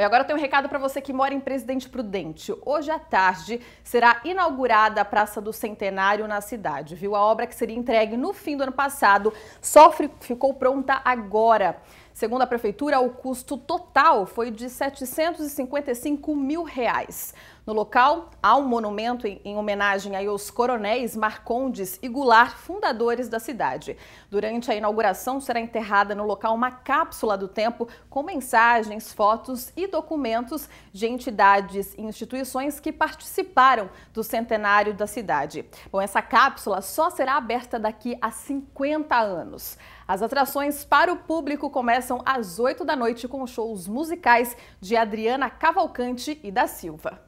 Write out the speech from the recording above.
E agora tem um recado para você que mora em Presidente Prudente. Hoje à tarde será inaugurada a Praça do Centenário na cidade, viu? A obra que seria entregue no fim do ano passado só ficou pronta agora. Segundo a prefeitura, o custo total foi de 755 mil reais. No local, há um monumento em homenagem aos coronéis Marcondes e Goulart, fundadores da cidade. Durante a inauguração, será enterrada no local uma cápsula do tempo com mensagens, fotos e documentos de entidades e instituições que participaram do centenário da cidade. Bom, essa cápsula só será aberta daqui a 50 anos. As atrações para o público começam às 8 da noite com shows musicais de Adriana Cavalcante e da Silva.